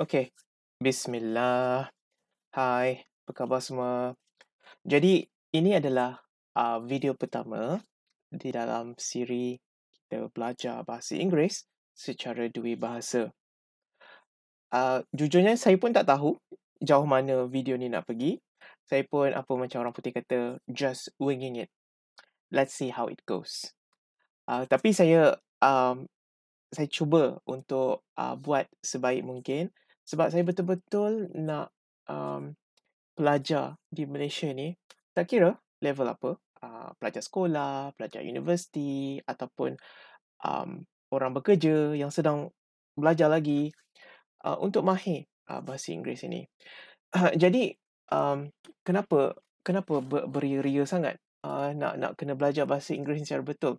Okay, bismillah. Hai, apa khabar semua? Jadi, ini adalah uh, video pertama di dalam siri kita belajar bahasa Inggeris secara dua bahasa. Uh, jujurnya, saya pun tak tahu jauh mana video ni nak pergi. Saya pun apa macam orang putih kata, just winging it. Let's see how it goes. Uh, tapi saya um, saya cuba untuk uh, buat sebaik mungkin sebab saya betul-betul nak um, pelajar di Malaysia ni tak kira level apa uh, pelajar sekolah pelajar universiti ataupun um, orang bekerja yang sedang belajar lagi uh, untuk mahir uh, bahasa Inggeris ini uh, jadi um, kenapa kenapa beria-ria sangat uh, nak nak kena belajar bahasa Inggeris secara betul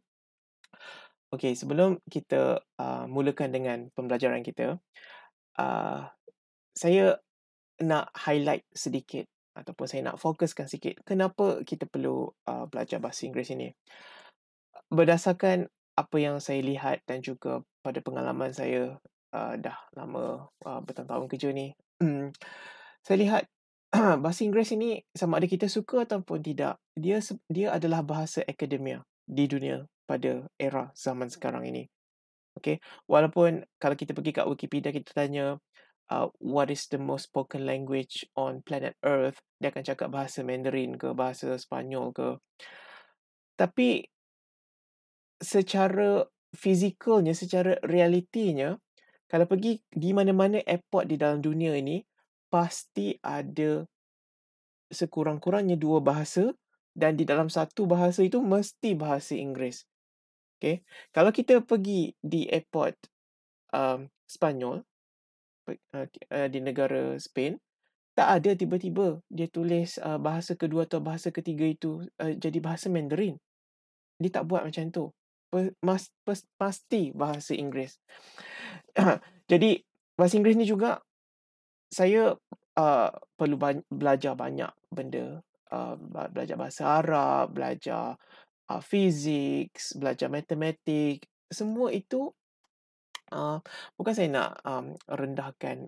Okey, sebelum kita uh, mulakan dengan pembelajaran kita, uh, saya nak highlight sedikit ataupun saya nak fokuskan sikit kenapa kita perlu uh, belajar bahasa Inggeris ini. Berdasarkan apa yang saya lihat dan juga pada pengalaman saya uh, dah lama uh, bertahun-tahun kerja ni, hmm, saya lihat bahasa Inggeris ini sama ada kita suka ataupun tidak, dia dia adalah bahasa akademia di dunia pada era zaman sekarang ini. Okay, walaupun kalau kita pergi kat Wikipedia kita tanya uh, what is the most spoken language on planet Earth, dia akan cakap bahasa Mandarin ke bahasa Spanyol ke. Tapi secara fizikalnya, secara realitinya, kalau pergi di mana-mana airport di dalam dunia ini, pasti ada sekurang-kurangnya dua bahasa dan di dalam satu bahasa itu mesti bahasa Inggeris. Okay. Kalau kita pergi di airport um, Spanyol, Eh, eh, di negara Spain tak ada tiba-tiba dia tulis uh, bahasa kedua atau bahasa ketiga itu uh, jadi bahasa Mandarin. Dia tak buat macam tu. Mas, pas, pasti bahasa Inggeris. jadi bahasa Inggeris ni juga saya uh, perlu ba- belajar banyak benda. Uh, belajar bahasa Arab, belajar uh, fizik, belajar matematik. Semua itu uh, bukan saya nak um, rendahkan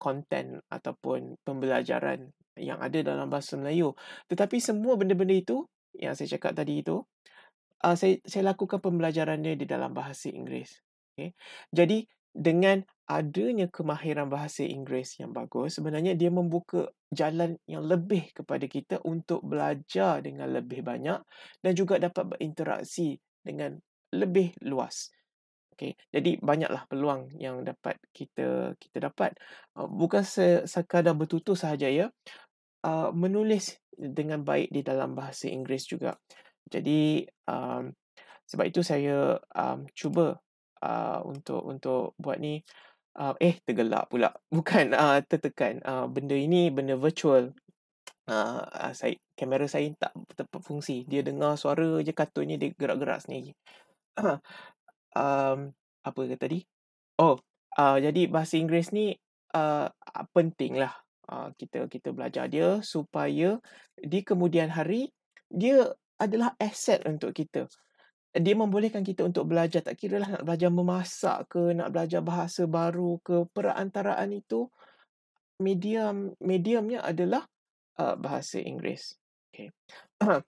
konten um, ataupun pembelajaran yang ada dalam bahasa Melayu tetapi semua benda-benda itu yang saya cakap tadi itu uh, saya saya lakukan pembelajarannya di dalam bahasa Inggeris okay? jadi dengan adanya kemahiran bahasa Inggeris yang bagus sebenarnya dia membuka jalan yang lebih kepada kita untuk belajar dengan lebih banyak dan juga dapat berinteraksi dengan lebih luas. Okay. Jadi banyaklah peluang yang dapat kita kita dapat. Uh, bukan sekadar bertutur sahaja ya. Uh, menulis dengan baik di dalam bahasa Inggeris juga. Jadi um, sebab itu saya um, cuba uh, untuk untuk buat ni uh, eh tergelak pula. Bukan uh, tertekan. Uh, benda ini benda virtual. Uh, saya, kamera saya tak tepat fungsi. Dia dengar suara je kartunnya dia gerak-gerak sendiri. um, apa kata tadi? Oh, uh, jadi bahasa Inggeris ni uh, penting lah uh, kita kita belajar dia supaya di kemudian hari dia adalah aset untuk kita. Dia membolehkan kita untuk belajar tak kira lah nak belajar memasak ke nak belajar bahasa baru ke perantaraan itu medium mediumnya adalah uh, bahasa Inggeris. Okay.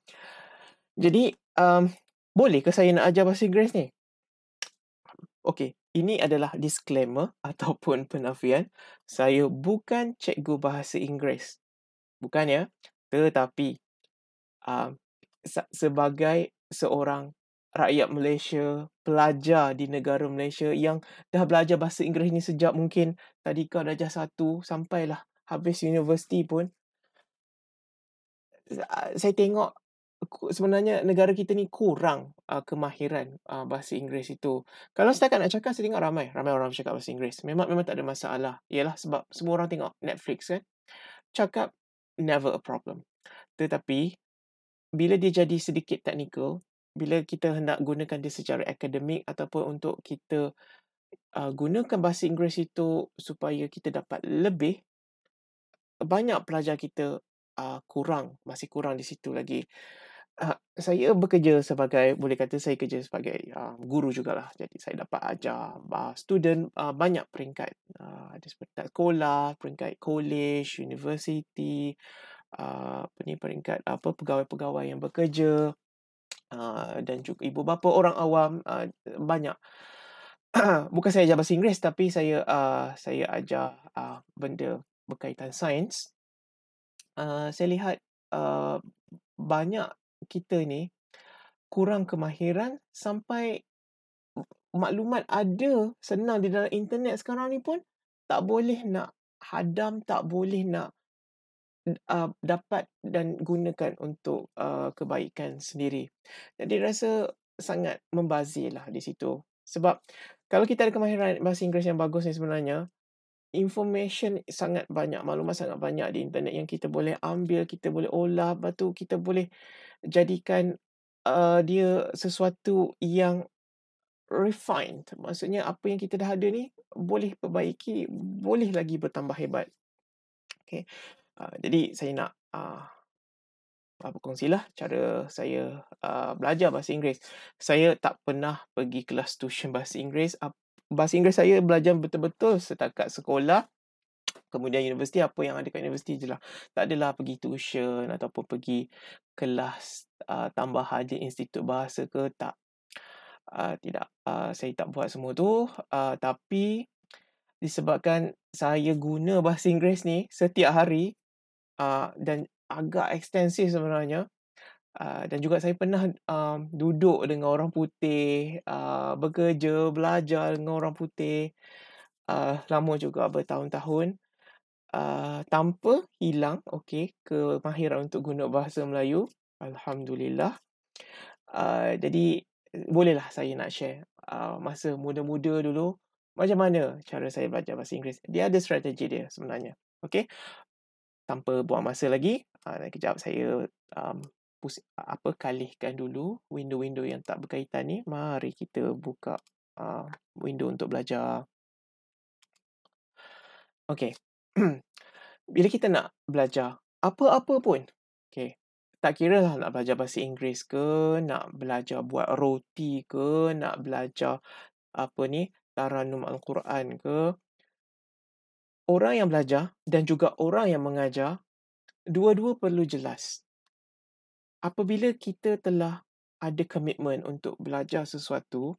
jadi um, boleh ke saya nak ajar bahasa Inggeris ni? Okey, ini adalah disclaimer ataupun penafian. Saya bukan cikgu bahasa Inggeris. Bukan ya. Tetapi, uh, sebagai seorang rakyat Malaysia, pelajar di negara Malaysia yang dah belajar bahasa Inggeris ni sejak mungkin tadi kau darjah satu sampailah habis universiti pun, saya tengok sebenarnya negara kita ni kurang uh, kemahiran uh, bahasa Inggeris itu. Kalau setakat nak cakap, saya tengok ramai. Ramai orang cakap bahasa Inggeris. Memang memang tak ada masalah. Yalah sebab semua orang tengok Netflix kan. Cakap, never a problem. Tetapi, bila dia jadi sedikit teknikal, bila kita hendak gunakan dia secara akademik ataupun untuk kita uh, gunakan bahasa Inggeris itu supaya kita dapat lebih, banyak pelajar kita uh, kurang, masih kurang di situ lagi. Ah, saya bekerja sebagai boleh kata saya kerja sebagai uh, guru jugalah jadi saya dapat ajar uh, student uh, banyak peringkat uh, ada peringkat sekolah peringkat college university uh, ni peringkat apa pegawai-pegawai yang bekerja uh, dan juga ibu bapa orang awam uh, banyak bukan saya ajar bahasa Inggeris tapi saya uh, saya ajar uh, benda berkaitan sains uh, saya lihat uh, banyak kita ni kurang kemahiran sampai maklumat ada senang di dalam internet sekarang ni pun tak boleh nak hadam tak boleh nak uh, dapat dan gunakan untuk uh, kebaikan sendiri. Jadi rasa sangat membazir lah di situ. Sebab kalau kita ada kemahiran bahasa Inggeris yang bagus ni sebenarnya information sangat banyak, maklumat sangat banyak di internet yang kita boleh ambil, kita boleh olah, lepas kita boleh jadikan uh, dia sesuatu yang refined. Maksudnya apa yang kita dah ada ni boleh perbaiki, boleh lagi bertambah hebat. Okay. Uh, ah, jadi saya nak uh, apa kongsilah cara saya uh, belajar bahasa Inggeris. Saya tak pernah pergi kelas tuition bahasa Inggeris. bahasa Inggeris saya belajar betul-betul setakat sekolah kemudian universiti apa yang ada kat universiti je lah. Tak adalah pergi tuition ataupun pergi kelas uh, tambah haji institut bahasa ke tak. Uh, tidak, uh, saya tak buat semua tu. Uh, tapi disebabkan saya guna bahasa Inggeris ni setiap hari uh, dan agak ekstensif sebenarnya. Uh, dan juga saya pernah um, duduk dengan orang putih, uh, bekerja, belajar dengan orang putih uh, lama juga bertahun-tahun. Uh, tanpa hilang okey kemahiran untuk guna bahasa Melayu alhamdulillah uh, jadi bolehlah saya nak share uh, masa muda-muda dulu macam mana cara saya belajar bahasa Inggeris dia ada strategi dia sebenarnya okey tanpa buang masa lagi uh, kejap saya um, pus- apa kalihkan dulu window-window yang tak berkaitan ni mari kita buka uh, window untuk belajar Okay, bila kita nak belajar apa-apa pun, okay, tak kira lah nak belajar bahasa Inggeris ke, nak belajar buat roti ke, nak belajar apa ni, taranum Al-Quran ke, orang yang belajar dan juga orang yang mengajar, dua-dua perlu jelas. Apabila kita telah ada komitmen untuk belajar sesuatu,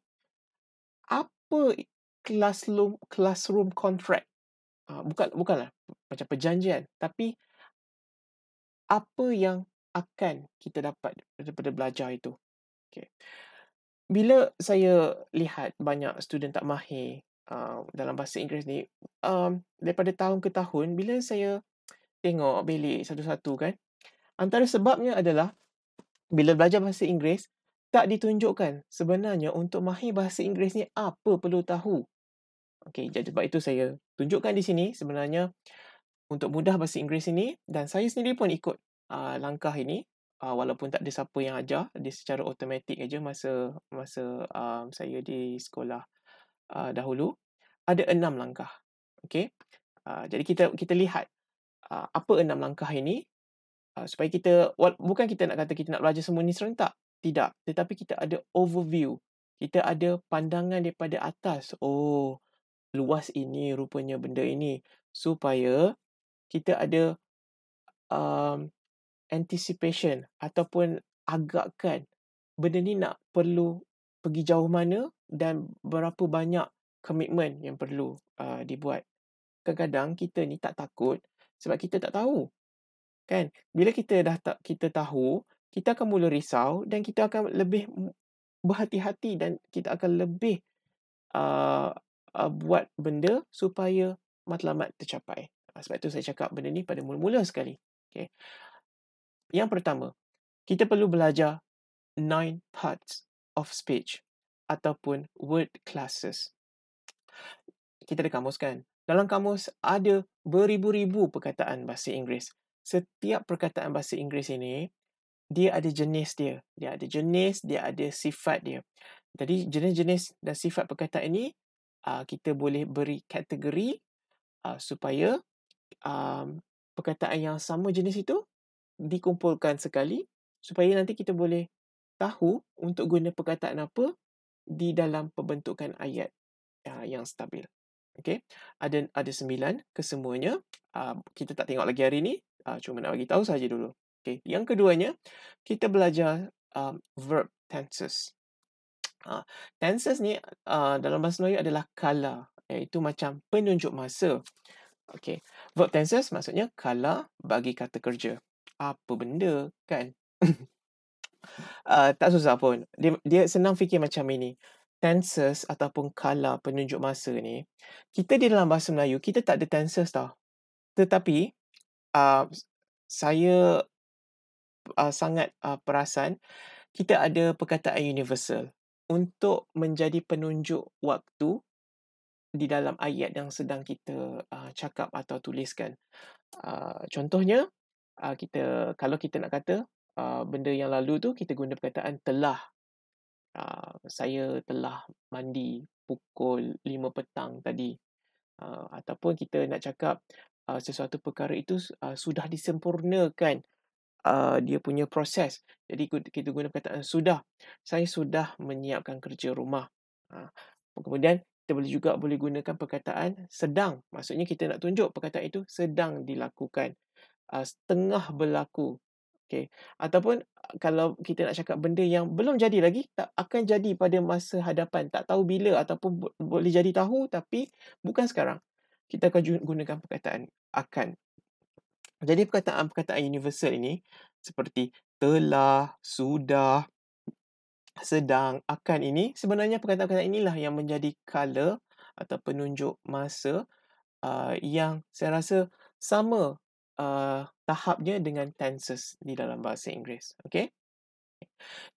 apa classroom, classroom contract Uh, bukan bukanlah macam perjanjian tapi apa yang akan kita dapat daripada belajar itu. Okay. Bila saya lihat banyak student tak mahir uh, dalam bahasa Inggeris ni, um, daripada tahun ke tahun, bila saya tengok bilik satu-satu kan, antara sebabnya adalah bila belajar bahasa Inggeris, tak ditunjukkan sebenarnya untuk mahir bahasa Inggeris ni apa perlu tahu. Okey, sebab itu saya tunjukkan di sini sebenarnya untuk mudah bahasa Inggeris ini dan saya sendiri pun ikut uh, langkah ini uh, walaupun tak ada siapa yang ajar, dia secara automatik aja masa masa um, saya di sekolah uh, dahulu ada enam langkah. Okey. Uh, jadi kita kita lihat uh, apa enam langkah ini uh, supaya kita wala- bukan kita nak kata kita nak belajar semua ni serentak. Tidak, tetapi kita ada overview. Kita ada pandangan daripada atas. Oh, luas ini rupanya benda ini supaya kita ada um, anticipation ataupun agakkan benda ni nak perlu pergi jauh mana dan berapa banyak komitmen yang perlu uh, dibuat. Kadang-kadang kita ni tak takut sebab kita tak tahu. Kan? Bila kita dah tak kita tahu, kita akan mula risau dan kita akan lebih berhati-hati dan kita akan lebih uh, uh, buat benda supaya matlamat tercapai. Ah, sebab itu saya cakap benda ni pada mula-mula sekali. Okay. Yang pertama, kita perlu belajar nine parts of speech ataupun word classes. Kita ada kamus kan? Dalam kamus ada beribu-ribu perkataan bahasa Inggeris. Setiap perkataan bahasa Inggeris ini, dia ada jenis dia. Dia ada jenis, dia ada sifat dia. Jadi jenis-jenis dan sifat perkataan ini uh, kita boleh beri kategori uh, supaya um, perkataan yang sama jenis itu dikumpulkan sekali supaya nanti kita boleh tahu untuk guna perkataan apa di dalam pembentukan ayat uh, yang stabil. Okay. Ada ada sembilan kesemuanya. Uh, kita tak tengok lagi hari ini. Uh, cuma nak bagi tahu saja dulu. Okay. Yang keduanya, kita belajar um, verb tenses. Ha, tenses ni uh, dalam bahasa Melayu adalah kala iaitu macam penunjuk masa. Okay. Verb tenses maksudnya kala bagi kata kerja. Apa benda kan? uh, tak susah pun. Dia, dia senang fikir macam ini. Tenses ataupun kala penunjuk masa ni, kita di dalam bahasa Melayu, kita tak ada tenses tau. Tetapi, uh, saya uh, sangat uh, perasan kita ada perkataan universal untuk menjadi penunjuk waktu di dalam ayat yang sedang kita uh, cakap atau tuliskan. Uh, contohnya, uh, kita kalau kita nak kata uh, benda yang lalu tu kita guna perkataan telah. Uh, saya telah mandi pukul 5 petang tadi. Uh, ataupun kita nak cakap uh, sesuatu perkara itu uh, sudah disempurnakan uh, dia punya proses. Jadi kita guna perkataan sudah. Saya sudah menyiapkan kerja rumah. Uh, kemudian kita boleh juga boleh gunakan perkataan sedang. Maksudnya kita nak tunjuk perkataan itu sedang dilakukan. Uh, ah, tengah berlaku. Okay. Ataupun ah, kalau kita nak cakap benda yang belum jadi lagi, tak akan jadi pada masa hadapan. Tak tahu bila ataupun bo- boleh jadi tahu tapi bukan sekarang. Kita akan gunakan perkataan akan. Jadi perkataan-perkataan universal ini seperti telah, sudah, sedang, akan ini sebenarnya perkataan-perkataan inilah yang menjadi color atau penunjuk masa uh, yang saya rasa sama uh, tahapnya dengan tenses di dalam bahasa Inggeris. Okay?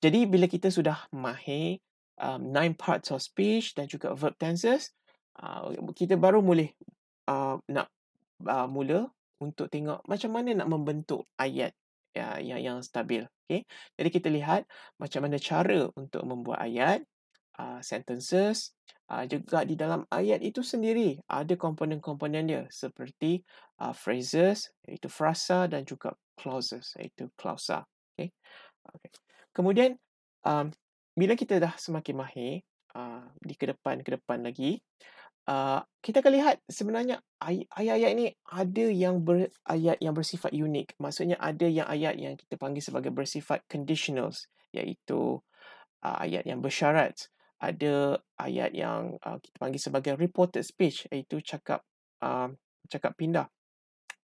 Jadi bila kita sudah mahir um, nine parts of speech dan juga verb tenses, uh, kita baru mulai uh, nak uh, mula untuk tengok macam mana nak membentuk ayat ya, yang yang stabil. Okay? Jadi kita lihat macam mana cara untuk membuat ayat, uh, sentences, uh, juga di dalam ayat itu sendiri ada komponen-komponen dia seperti uh, phrases, iaitu frasa dan juga clauses, iaitu clausa. Okay? Okay. Kemudian, um, bila kita dah semakin mahir uh, di kedepan-kedepan lagi, uh, uh, kita akan lihat sebenarnya ayat-ayat ini ada yang ber, ayat yang bersifat unik. Maksudnya ada yang ayat yang kita panggil sebagai bersifat conditionals iaitu uh, ayat yang bersyarat. Ada ayat yang uh, kita panggil sebagai reported speech iaitu cakap uh, cakap pindah.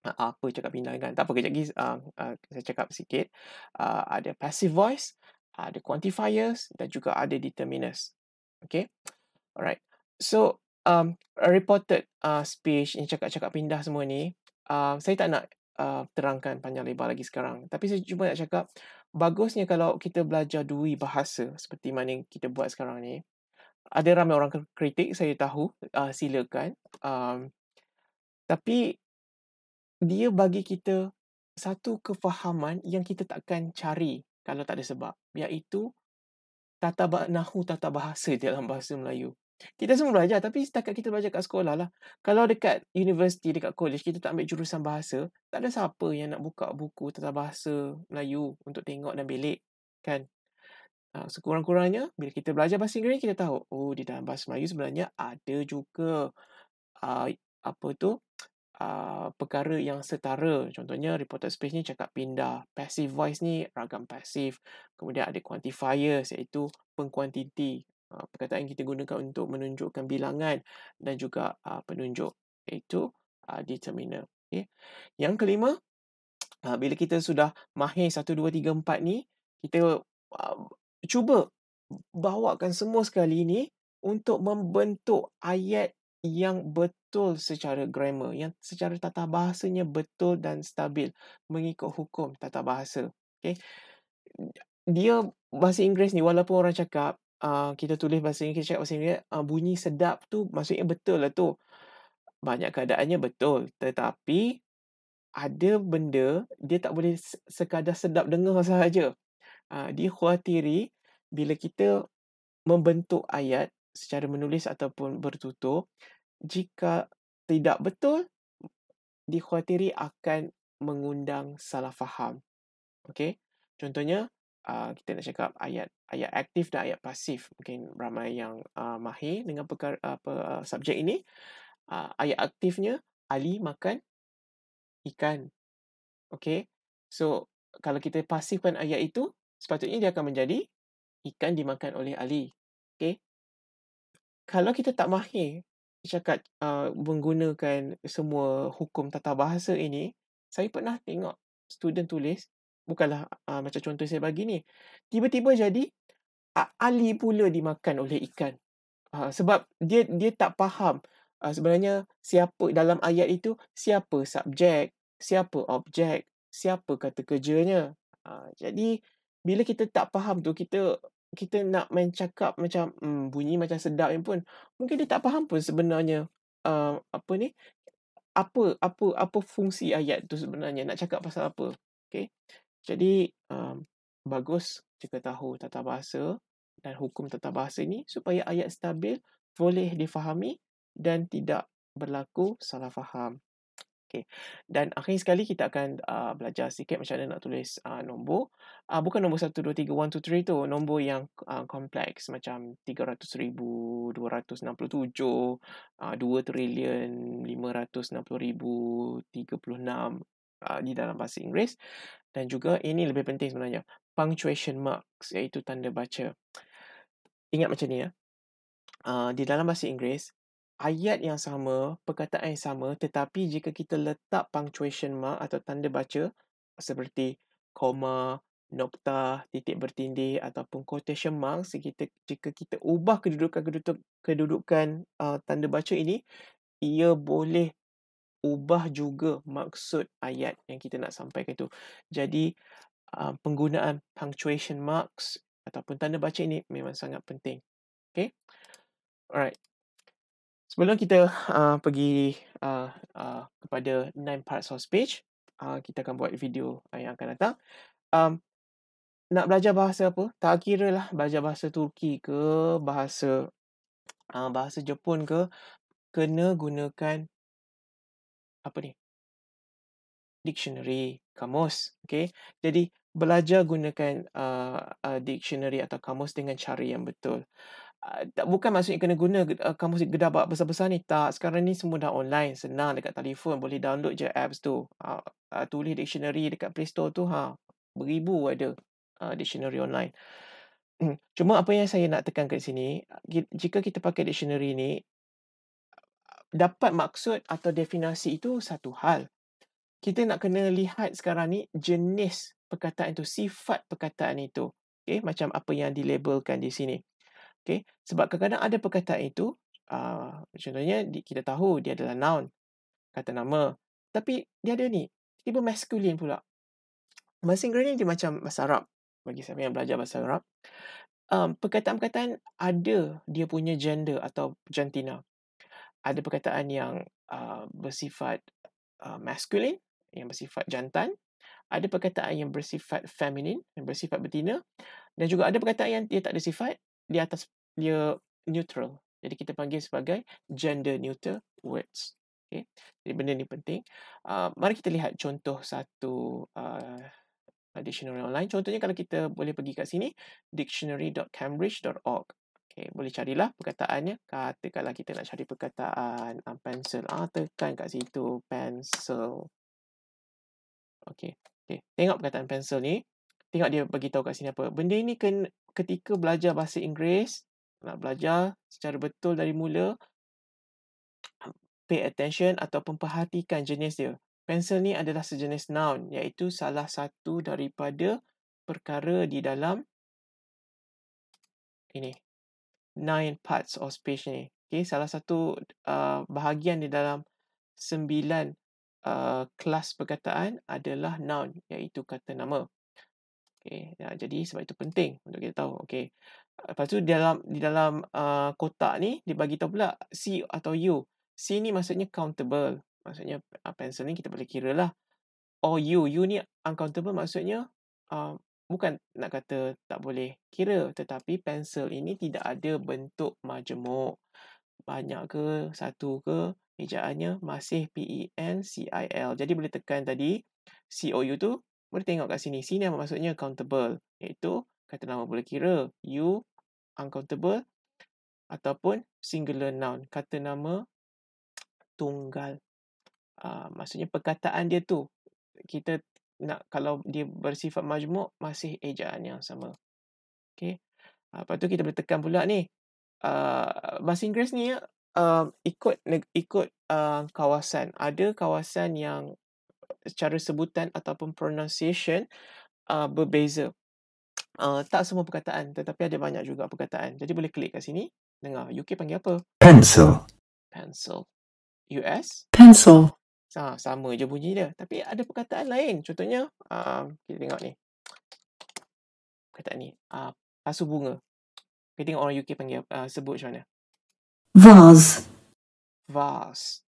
Uh, apa cakap pindah kan? Tak apa, kejap lagi uh, uh, saya cakap sikit. Uh, ada passive voice, ada quantifiers dan juga ada determiners. Okay? Alright. So, um, reported uh, speech yang cakap-cakap pindah semua ni, uh, saya tak nak uh, terangkan panjang lebar lagi sekarang. Tapi saya cuma nak cakap, bagusnya kalau kita belajar dui bahasa seperti mana kita buat sekarang ni. Ada ramai orang kritik, saya tahu. Uh, silakan. Um, tapi, dia bagi kita satu kefahaman yang kita takkan cari kalau tak ada sebab. Iaitu, tata nahu tata bahasa dalam bahasa Melayu tidak semua belajar tapi setakat kita belajar kat sekolah lah. Kalau dekat universiti, dekat college, kita tak ambil jurusan bahasa, tak ada siapa yang nak buka buku tentang bahasa Melayu untuk tengok dan bilik. Kan? Ha, sekurang-kurangnya, bila kita belajar bahasa Inggeris, kita tahu, oh di dalam bahasa Melayu sebenarnya ada juga uh, apa tu, uh, perkara yang setara. Contohnya, reported speech ni cakap pindah. Passive voice ni ragam pasif. Kemudian ada quantifiers iaitu pengkuantiti Uh, perkataan kita gunakan untuk menunjukkan bilangan dan juga uh, penunjuk iaitu uh, determiner. Okay. Yang kelima, uh, bila kita sudah mahir 1, 2, 3, 4 ni, kita uh, cuba bawakan semua sekali ni untuk membentuk ayat yang betul secara grammar, yang secara tata bahasanya betul dan stabil mengikut hukum tata bahasa. Okay. Dia bahasa Inggeris ni walaupun orang cakap uh, kita tulis bahasa Inggeris, kita cakap bahasa Inggeris, uh, bunyi sedap tu maksudnya betul lah tu. Banyak keadaannya betul. Tetapi, ada benda dia tak boleh sekadar sedap dengar sahaja. Uh, ah, dia khuatiri bila kita membentuk ayat secara menulis ataupun bertutur, jika tidak betul, dikhawatiri akan mengundang salah faham. okey Contohnya, Ah, kita nak cakap ayat ayat aktif dan ayat pasif mungkin ramai yang uh, ah, mahir dengan perkara, apa uh, subjek ini uh, ayat aktifnya Ali makan ikan okay so kalau kita pasifkan ayat itu sepatutnya dia akan menjadi ikan dimakan oleh Ali okay kalau kita tak mahir cakap uh, menggunakan semua hukum tata bahasa ini saya pernah tengok student tulis bukanlah uh, macam contoh saya bagi ni. Tiba-tiba jadi uh, Ali pula dimakan oleh ikan. Uh, sebab dia dia tak faham uh, sebenarnya siapa dalam ayat itu, siapa subjek, siapa objek, siapa kata kerjanya. Uh, jadi bila kita tak faham tu kita kita nak main cakap macam hmm, bunyi macam sedap pun mungkin dia tak faham pun sebenarnya uh, apa ni apa apa apa fungsi ayat tu sebenarnya nak cakap pasal apa okey jadi um, bagus jika tahu tata bahasa dan hukum tata bahasa ini supaya ayat stabil boleh difahami dan tidak berlaku salah faham. Okay. Dan akhir sekali kita akan uh, belajar sikit macam mana nak tulis uh, nombor. Uh, bukan nombor 1, 2, 3, 1, 2, 3 Nombor yang uh, kompleks macam 300,000, 267, uh, 2,560,000, 36 uh, di dalam bahasa Inggeris dan juga ini lebih penting sebenarnya punctuation marks iaitu tanda baca ingat macam ni ya uh, di dalam bahasa Inggeris ayat yang sama perkataan yang sama tetapi jika kita letak punctuation mark atau tanda baca seperti koma nokta titik bertindih ataupun quotation mark kita jika kita ubah kedudukan kedudukan uh, tanda baca ini ia boleh ubah juga maksud ayat yang kita nak sampaikan tu. Jadi ah, penggunaan punctuation marks ataupun tanda baca ini memang sangat penting. Okay? Alright. Sebelum kita uh, pergi uh, uh, kepada nine parts of speech, uh, kita akan buat video yang akan datang. Um, nak belajar bahasa apa? Tak kira lah belajar bahasa Turki ke, bahasa uh, bahasa Jepun ke, kena gunakan apa ni? Dictionary, kamus. Okay. Jadi, belajar gunakan uh, uh, dictionary atau kamus dengan cara yang betul. Uh, bukan maksudnya kena guna uh, kamus gedabak besar-besar ni. Tak. Sekarang ni semua dah online. Senang dekat telefon. Boleh download je apps tu. Uh, uh, tulis dictionary dekat Play Store tu. Ha, beribu ada uh, dictionary online. Cuma apa yang saya nak tekan kat sini, jika kita pakai dictionary ni, dapat maksud atau definasi itu satu hal. Kita nak kena lihat sekarang ni jenis perkataan itu, sifat perkataan itu. Okay, macam apa yang dilabelkan di sini. Okay, sebab kadang-kadang ada perkataan itu, uh, contohnya kita tahu dia adalah noun, kata nama. Tapi dia ada ni, tiba masculine pula. Bahasa Inggeris ni dia macam bahasa Arab. Bagi siapa yang belajar bahasa Arab. Um, perkataan-perkataan ada dia punya gender atau jantina ada perkataan yang uh, bersifat uh, masculine, yang bersifat jantan, ada perkataan yang bersifat feminine, yang bersifat betina, dan juga ada perkataan yang dia tak ada sifat, di atas dia neutral. Jadi kita panggil sebagai gender neutral words. Okay. Jadi benda ni penting. Uh, mari kita lihat contoh satu uh, dictionary online. Contohnya kalau kita boleh pergi kat sini, dictionary.cambridge.org. Okay, boleh carilah perkataannya. Katakanlah kita nak cari perkataan uh, pencil. Ah, tekan kat situ pencil. Okay. okay. Tengok perkataan pencil ni. Tengok dia bagi tahu kat sini apa. Benda ni ketika belajar bahasa Inggeris, nak belajar secara betul dari mula, pay attention ataupun perhatikan jenis dia. Pencil ni adalah sejenis noun iaitu salah satu daripada perkara di dalam ini nine parts of speech ni. Okay, salah satu uh, bahagian di dalam sembilan uh, kelas perkataan adalah noun iaitu kata nama. Okay, ya, jadi sebab itu penting untuk kita tahu. Okay, lepas tu di dalam di dalam uh, kotak ni dibagi bagi tahu pula C atau U. C ni maksudnya countable. Maksudnya uh, pencil ni kita boleh kira lah. Or U, U ni uncountable maksudnya uh, bukan nak kata tak boleh kira tetapi pensel ini tidak ada bentuk majemuk banyak ke satu ke ejaannya masih P E N C I L jadi boleh tekan tadi C O U tu boleh tengok kat sini sini apa maksudnya countable iaitu kata nama boleh kira u uncountable ataupun singular noun kata nama tunggal uh, maksudnya perkataan dia tu kita nak kalau dia bersifat majmuk masih ejaan yang sama. Okey. Apa ah, tu kita boleh tekan pula ni. Uh, bahasa Inggeris ni uh, ikut ikut uh, kawasan. Ada kawasan yang secara sebutan ataupun pronunciation uh, berbeza. Uh, tak semua perkataan tetapi ada banyak juga perkataan. Jadi boleh klik kat sini. Dengar UK panggil apa? Pencil. Pencil. US? Pencil. Ha, sama je bunyi dia. Tapi ada perkataan lain. Contohnya, uh, kita tengok ni. Perkataan ni. Uh, pasu bunga. Kita tengok orang UK panggil, uh, sebut macam mana. Vase. Vase.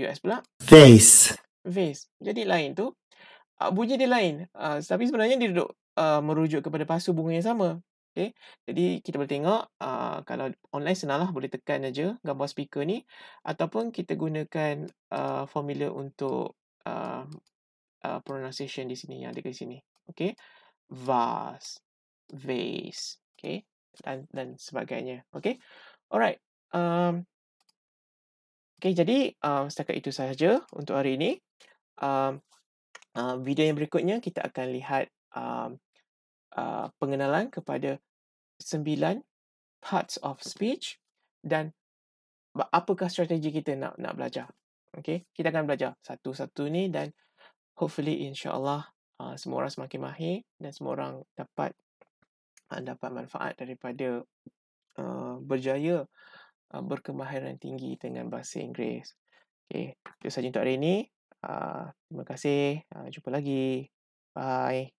US pula. Vase. Vase. Jadi lain tu, uh, bunyi dia lain. Uh, tapi sebenarnya dia duduk uh, merujuk kepada pasu bunga yang sama. Okay. Jadi kita boleh tengok uh, kalau online senang boleh tekan aja gambar speaker ni ataupun kita gunakan uh, formula untuk uh, uh, pronunciation di sini yang ada di sini. Okay. Vase, vase okay. dan, dan sebagainya. Okay. Alright. Um, okay, jadi um, setakat itu sahaja untuk hari ini. Um, uh, video yang berikutnya kita akan lihat um, Uh, pengenalan kepada sembilan parts of speech dan apakah strategi kita nak nak belajar. Okay, kita akan belajar satu-satu ni dan hopefully insyaAllah uh, semua orang semakin mahir dan semua orang dapat uh, dapat manfaat daripada uh, berjaya uh, berkemahiran tinggi dengan bahasa Inggeris. Okay, itu sahaja untuk hari ini. Uh, terima kasih. Uh, jumpa lagi. Bye.